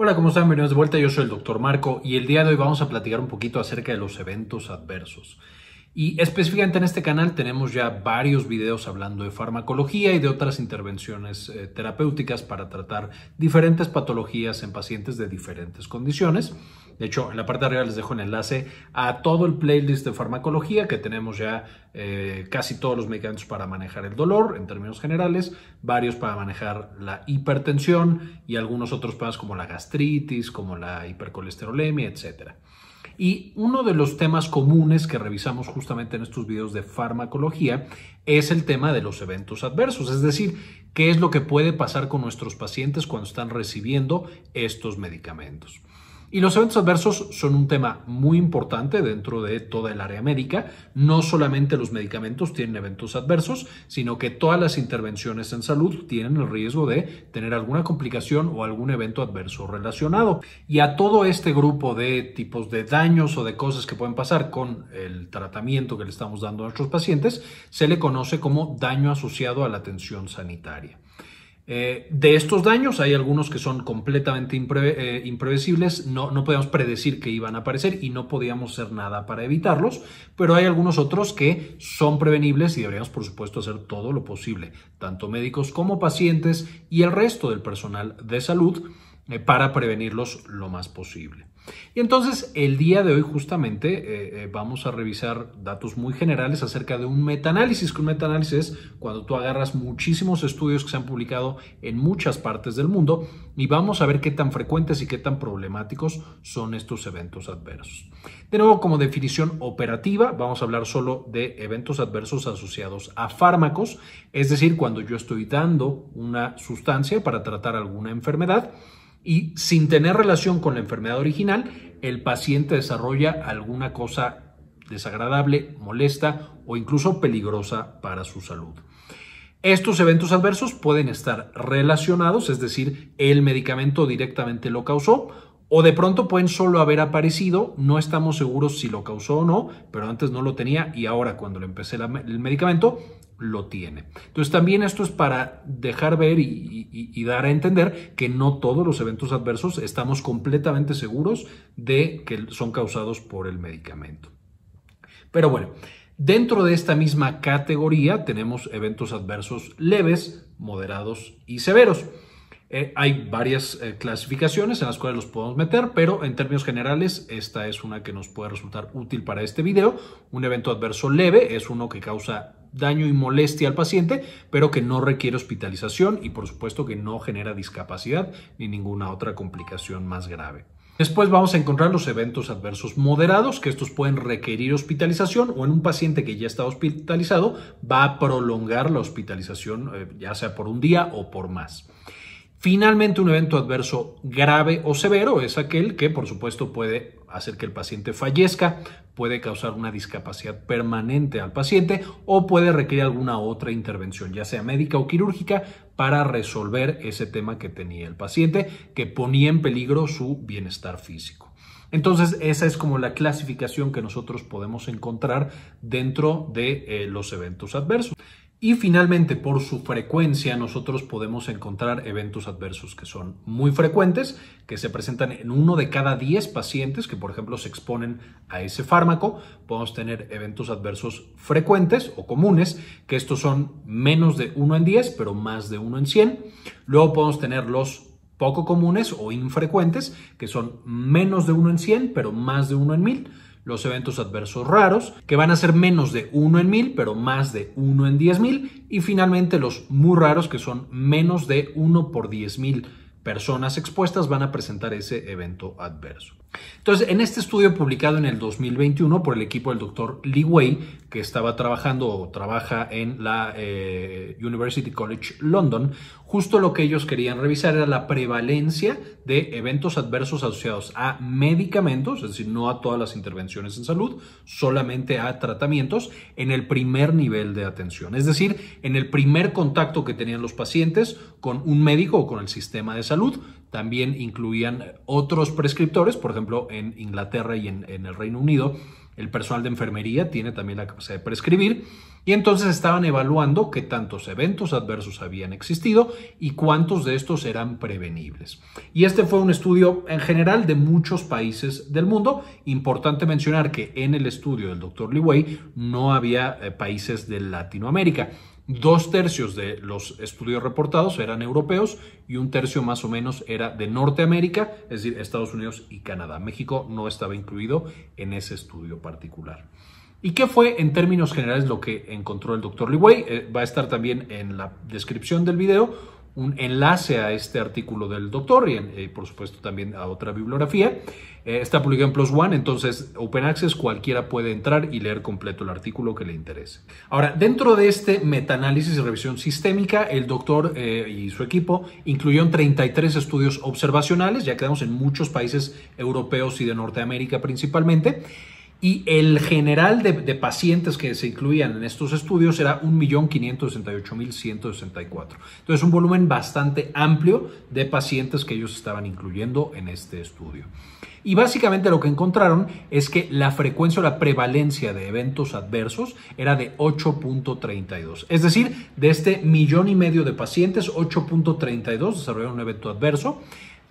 Hola, ¿cómo están? Bienvenidos de vuelta. Yo soy el doctor Marco y el día de hoy vamos a platicar un poquito acerca de los eventos adversos. Y específicamente en este canal tenemos ya varios videos hablando de farmacología y de otras intervenciones eh, terapéuticas para tratar diferentes patologías en pacientes de diferentes condiciones. De hecho, en la parte de arriba les dejo el enlace a todo el playlist de farmacología que tenemos ya eh, casi todos los medicamentos para manejar el dolor en términos generales, varios para manejar la hipertensión y algunos otros para como la gastritis, como la hipercolesterolemia, etcétera. Y uno de los temas comunes que revisamos justamente en estos videos de farmacología es el tema de los eventos adversos, es decir, qué es lo que puede pasar con nuestros pacientes cuando están recibiendo estos medicamentos. Y los eventos adversos son un tema muy importante dentro de toda el área médica. No solamente los medicamentos tienen eventos adversos, sino que todas las intervenciones en salud tienen el riesgo de tener alguna complicación o algún evento adverso relacionado. Y a todo este grupo de tipos de daños o de cosas que pueden pasar con el tratamiento que le estamos dando a nuestros pacientes, se le conoce como daño asociado a la atención sanitaria. Eh, de estos daños hay algunos que son completamente eh, imprevisibles, no, no podíamos predecir que iban a aparecer y no podíamos hacer nada para evitarlos, pero hay algunos otros que son prevenibles y deberíamos por supuesto hacer todo lo posible, tanto médicos como pacientes y el resto del personal de salud eh, para prevenirlos lo más posible. Y entonces el día de hoy justamente eh, eh, vamos a revisar datos muy generales acerca de un metaanálisis, que un metaanálisis es cuando tú agarras muchísimos estudios que se han publicado en muchas partes del mundo y vamos a ver qué tan frecuentes y qué tan problemáticos son estos eventos adversos. De nuevo, como definición operativa, vamos a hablar solo de eventos adversos asociados a fármacos, es decir, cuando yo estoy dando una sustancia para tratar alguna enfermedad y sin tener relación con la enfermedad original, el paciente desarrolla alguna cosa desagradable, molesta o incluso peligrosa para su salud. Estos eventos adversos pueden estar relacionados, es decir, el medicamento directamente lo causó, o de pronto pueden solo haber aparecido, no estamos seguros si lo causó o no, pero antes no lo tenía y ahora cuando le empecé el medicamento lo tiene. Entonces también esto es para dejar ver y, y, dar a entender que no todos los eventos adversos estamos completamente seguros de que son causados por el medicamento. Pero bueno, dentro de esta misma categoría tenemos eventos adversos leves, moderados y severos. Eh, hay varias eh, clasificaciones en las cuales los podemos meter, pero en términos generales esta es una que nos puede resultar útil para este video. Un evento adverso leve es uno que causa daño y molestia al paciente, pero que no requiere hospitalización y por supuesto que no genera discapacidad ni ninguna otra complicación más grave. Después vamos a encontrar los eventos adversos moderados, que estos pueden requerir hospitalización o en un paciente que ya está hospitalizado va a prolongar la hospitalización eh, ya sea por un día o por más. Finalmente, un evento adverso grave o severo es aquel que, por supuesto, puede hacer que el paciente fallezca, puede causar una discapacidad permanente al paciente o puede requerir alguna otra intervención, ya sea médica o quirúrgica, para resolver ese tema que tenía el paciente que ponía en peligro su bienestar físico. Entonces, esa es como la clasificación que nosotros podemos encontrar dentro de eh, los eventos adversos. Y finalmente, por su frecuencia, nosotros podemos encontrar eventos adversos que son muy frecuentes, que se presentan en uno de cada 10 pacientes que, por ejemplo, se exponen a ese fármaco. Podemos tener eventos adversos frecuentes o comunes, que estos son menos de 1 en 10, pero más de 1 en 100. Luego podemos tener los poco comunes o infrecuentes, que son menos de 1 en 100, pero más de 1 en 1000. Los eventos adversos raros, que van a ser menos de 1 en 1000, pero más de 1 en 10.000. Y finalmente los muy raros, que son menos de 1 por 10.000 personas expuestas, van a presentar ese evento adverso. Entonces, en este estudio publicado en el 2021 por el equipo del doctor Lee Wei, que estaba trabajando o trabaja en la eh, University College London, justo lo que ellos querían revisar era la prevalencia de eventos adversos asociados a medicamentos, es decir, no a todas las intervenciones en salud, solamente a tratamientos en el primer nivel de atención, es decir, en el primer contacto que tenían los pacientes con un médico o con el sistema de salud también incluían otros prescriptores, por ejemplo, en Inglaterra y en, el Reino Unido, el personal de enfermería tiene también la capacidad de prescribir, y entonces estaban evaluando qué tantos eventos adversos habían existido y cuántos de estos eran prevenibles. Y este fue un estudio en general de muchos países del mundo. Importante mencionar que en el estudio del doctor Liwei no había eh, países de Latinoamérica. Dos tercios de los estudios reportados eran europeos y un tercio más o menos era de Norteamérica, es decir, Estados Unidos y Canadá. México no estaba incluido en ese estudio particular. ¿Y qué fue en términos generales lo que encontró el doctor Liwei? Eh, va a estar también en la descripción del video un enlace a este artículo del doctor y, eh, por supuesto también a otra bibliografía. Eh, está publicado en Plus One, entonces Open Access cualquiera puede entrar y leer completo el artículo que le interese. Ahora, dentro de este metaanálisis y revisión sistémica, el doctor eh, y su equipo incluyeron 33 estudios observacionales, ya quedamos en muchos países europeos y de Norteamérica principalmente y el general de, pacientes que se incluían en estos estudios era 1.568.164. Entonces, un volumen bastante amplio de pacientes que ellos estaban incluyendo en este estudio. Y básicamente lo que encontraron es que la frecuencia o la prevalencia de eventos adversos era de 8.32. Es decir, de este millón y medio de pacientes, 8.32 desarrollaron un evento adverso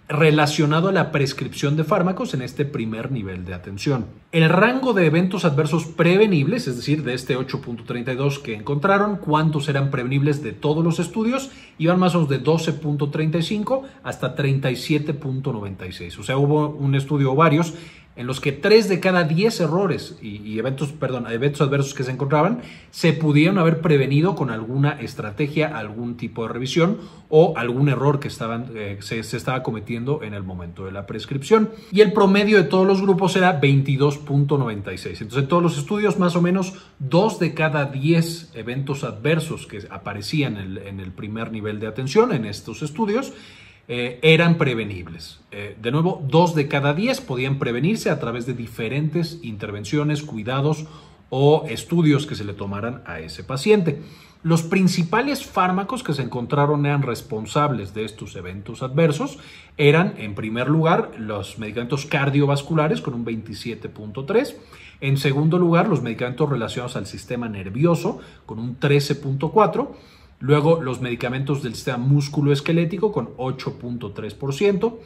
relacionado a la prescripción de fármacos en este primer nivel de atención. El rango de eventos adversos prevenibles, es decir, de este 8.32 que encontraron, cuántos eran prevenibles de todos los estudios, iban más o menos de 12.35 hasta 37.96. O sea, hubo un estudio o varios en los que 3 de cada 10 errores y, eventos, perdón, eventos adversos que se encontraban se pudieron haber prevenido con alguna estrategia, algún tipo de revisión o algún error que estaban, eh, se, estaba cometiendo en el momento de la prescripción. Y el promedio de todos los grupos era 22.96. Entonces, en todos los estudios, más o menos 2 de cada 10 eventos adversos que aparecían en el primer nivel de atención en estos estudios, eh, eran prevenibles. Eh, de nuevo, dos de cada diez podían prevenirse a través de diferentes intervenciones, cuidados o estudios que se le tomaran a ese paciente. Los principales fármacos que se encontraron eran responsables de estos eventos adversos eran, en primer lugar, los medicamentos cardiovasculares con un 27.3, en segundo lugar, los medicamentos relacionados al sistema nervioso con un 13.4, Luego los medicamentos del sistema esquelético con 8.3%.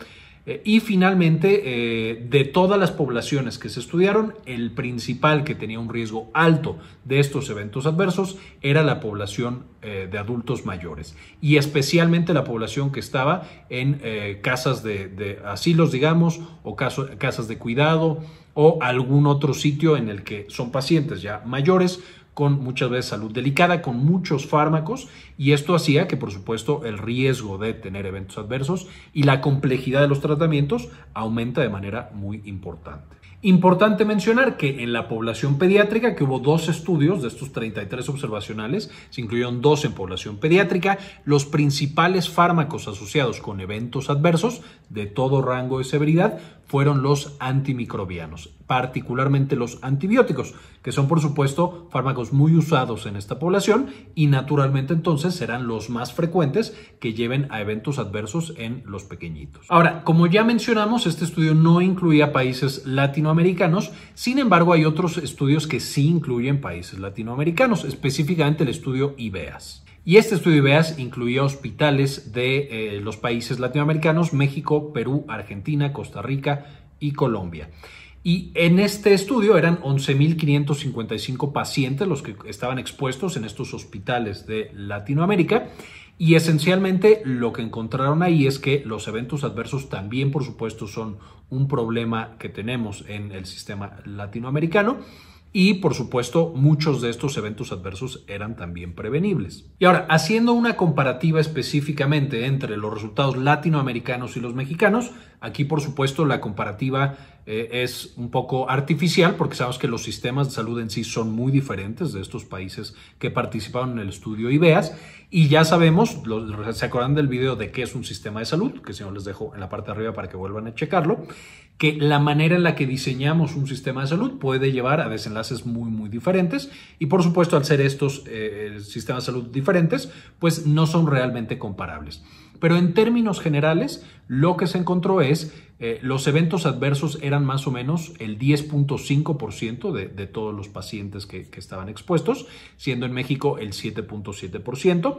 Eh, y finalmente, eh, de todas las poblaciones que se estudiaron, el principal que tenía un riesgo alto de estos eventos adversos era la población eh, de adultos mayores y especialmente la población que estaba en casas de, de, asilos, digamos, o casas de cuidado o algún otro sitio en el que son pacientes ya mayores con muchas veces salud delicada, con muchos fármacos, y esto hacía que, por supuesto, el riesgo de tener eventos adversos y la complejidad de los tratamientos aumenta de manera muy importante. Importante mencionar que en la población pediátrica, que hubo dos estudios de estos 33 observacionales, se incluyeron dos en población pediátrica, los principales fármacos asociados con eventos adversos de todo rango de severidad fueron los antimicrobianos, particularmente los antibióticos, que son por supuesto fármacos muy usados en esta población y naturalmente entonces serán los más frecuentes que lleven a eventos adversos en los pequeñitos. Ahora, como ya mencionamos, este estudio no incluía países latinoamericanos, sin embargo hay otros estudios que sí incluyen países latinoamericanos, específicamente el estudio IBEAS. Y este estudio de IBEAS incluía hospitales de eh, los países latinoamericanos, México, Perú, Argentina, Costa Rica y Colombia. Y en este estudio eran 11.555 pacientes los que estaban expuestos en estos hospitales de Latinoamérica. Y esencialmente lo que encontraron ahí es que los eventos adversos también, por supuesto, son un problema que tenemos en el sistema latinoamericano y por supuesto, muchos de estos eventos adversos eran también prevenibles. Y ahora, haciendo una comparativa específicamente entre los resultados latinoamericanos y los mexicanos, Aquí, por supuesto, la comparativa eh, es un poco artificial porque sabemos que los sistemas de salud en sí son muy diferentes de estos países que participaron en el estudio IBEAS y ya sabemos, se acuerdan del video de qué es un sistema de salud, que si no les dejo en la parte de arriba para que vuelvan a checarlo, que la manera en la que diseñamos un sistema de salud puede llevar a desenlaces muy, muy diferentes y por supuesto al ser estos eh, sistemas de salud diferentes, pues no son realmente comparables. Pero en términos generales, lo que se encontró es eh, los eventos adversos eran más o menos el 10.5% de, de, todos los pacientes que, que estaban expuestos, siendo en México el 7.7%.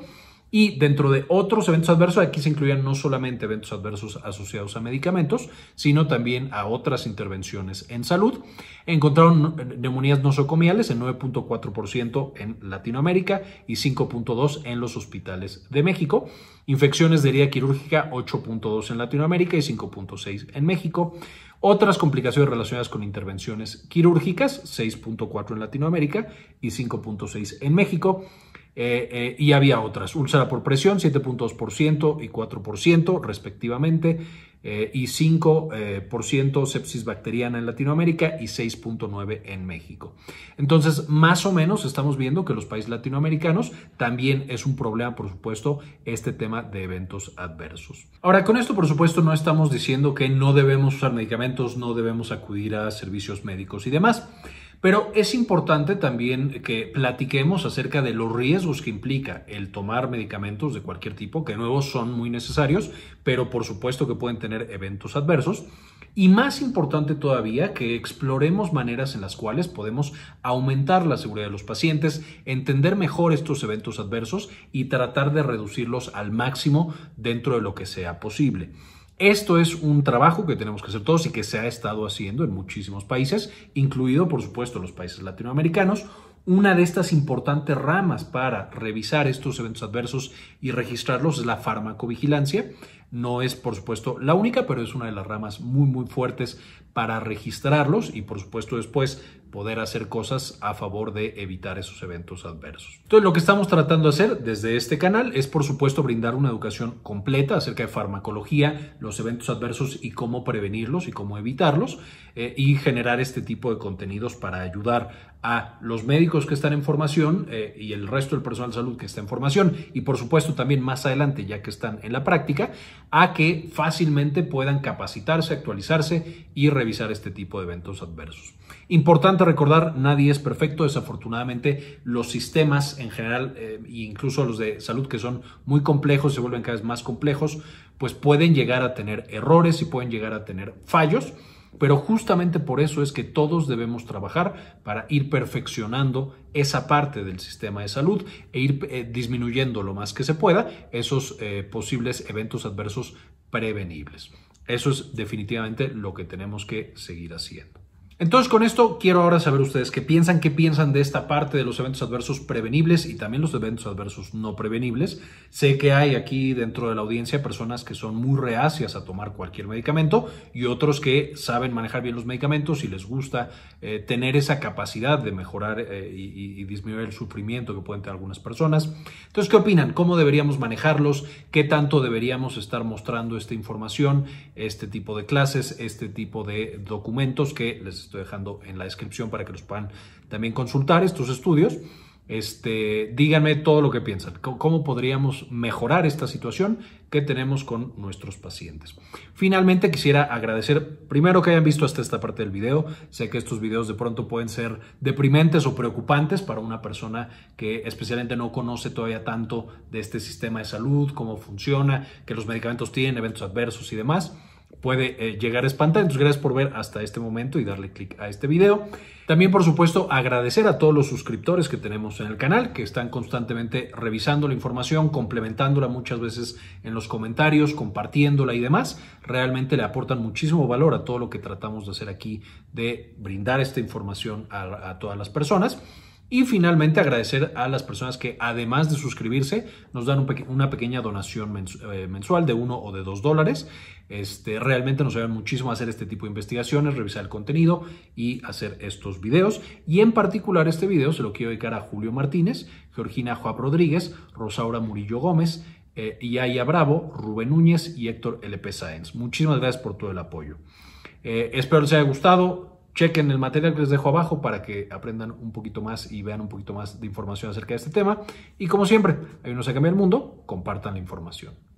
Y dentro de otros eventos adversos, aquí se incluían no solamente eventos adversos asociados a medicamentos, sino también a otras intervenciones en salud. Encontraron neumonías nosocomiales en 9.4% en Latinoamérica y 5.2% en los hospitales de México. Infecciones de herida quirúrgica 8.2% en Latinoamérica y 5.6% en México. Otras complicaciones relacionadas con intervenciones quirúrgicas, 6.4 en Latinoamérica y 5.6 en México. Eh, eh, y había otras, úlceras por presión 7.2% y 4% respectivamente, eh, y 5% sepsis bacteriana en Latinoamérica y 6.9% en México. Entonces, más o menos estamos viendo que los países latinoamericanos también es un problema, por supuesto, este tema de eventos adversos. Ahora, con esto, por supuesto, no estamos diciendo que no debemos usar medicamentos, no debemos acudir a servicios médicos y demás. Pero es importante también que platiquemos acerca de los riesgos que implica el tomar medicamentos de cualquier tipo, que nuevos son muy necesarios, pero por supuesto que pueden tener eventos adversos. Y más importante todavía, que exploremos maneras en las cuales podemos aumentar la seguridad de los pacientes, entender mejor estos eventos adversos y tratar de reducirlos al máximo dentro de lo que sea posible. Esto es un trabajo que tenemos que hacer todos y que se ha estado haciendo en muchísimos países, incluido por supuesto los países latinoamericanos. Una de estas importantes ramas para revisar estos eventos adversos y registrarlos es la farmacovigilancia. No es por supuesto la única, pero es una de las ramas muy muy fuertes para registrarlos y por supuesto después poder hacer cosas a favor de evitar esos eventos adversos. Entonces lo que estamos tratando de hacer desde este canal es por supuesto brindar una educación completa acerca de farmacología, los eventos adversos y cómo prevenirlos y cómo evitarlos eh, y generar este tipo de contenidos para ayudar a los médicos que están en formación eh, y el resto del personal de salud que está en formación y por supuesto también más adelante ya que están en la práctica a que fácilmente puedan capacitarse, actualizarse y revisar este tipo de eventos adversos. Importante recordar, nadie es perfecto. Desafortunadamente, los sistemas en general, eh, e incluso los de salud que son muy complejos, se vuelven cada vez más complejos, pues pueden llegar a tener errores y pueden llegar a tener fallos. Pero justamente por eso es que todos debemos trabajar para ir perfeccionando esa parte del sistema de salud e ir eh, disminuyendo lo más que se pueda esos eh, posibles eventos adversos prevenibles. Eso es definitivamente lo que tenemos que seguir haciendo. Entonces con esto quiero ahora saber ustedes qué piensan, qué piensan de esta parte de los eventos adversos prevenibles y también los eventos adversos no prevenibles. Sé que hay aquí dentro de la audiencia personas que son muy reacias a tomar cualquier medicamento y otros que saben manejar bien los medicamentos y les gusta eh, tener esa capacidad de mejorar eh, y, y disminuir el sufrimiento que pueden tener algunas personas. Entonces, ¿qué opinan? ¿Cómo deberíamos manejarlos? ¿Qué tanto deberíamos estar mostrando esta información, este tipo de clases, este tipo de documentos que les estoy dejando en la descripción para que los puedan también consultar estos estudios. Este, díganme todo lo que piensan, cómo podríamos mejorar esta situación que tenemos con nuestros pacientes. Finalmente, quisiera agradecer primero que hayan visto hasta esta parte del video. Sé que estos videos de pronto pueden ser deprimentes o preocupantes para una persona que especialmente no conoce todavía tanto de este sistema de salud, cómo funciona, que los medicamentos tienen, eventos adversos y demás puede eh, llegar a espantar. Entonces, gracias por ver hasta este momento y darle clic a este video. También, por supuesto, agradecer a todos los suscriptores que tenemos en el canal, que están constantemente revisando la información, complementándola muchas veces en los comentarios, compartiéndola y demás. Realmente le aportan muchísimo valor a todo lo que tratamos de hacer aquí, de brindar esta información a todas las personas. Y finalmente agradecer a las personas que además de suscribirse nos dan una pequeña donación eh, mensual de uno o de dos dólares. Este, realmente nos ayudan muchísimo a hacer este tipo de investigaciones, revisar el contenido y hacer estos videos. Y en particular este video se lo quiero dedicar a Julio Martínez, Georgina Joab Rodríguez, Rosaura Murillo Gómez, eh, Yaya Bravo, Rubén Núñez y Héctor L.P. Sáenz. Muchísimas gracias por todo el apoyo. Eh, espero les haya gustado chequen el material que les dejo abajo para que aprendan un poquito más y vean un poquito más de información acerca de este tema. Y como siempre, ayúdenos a cambiar el mundo, compartan la información.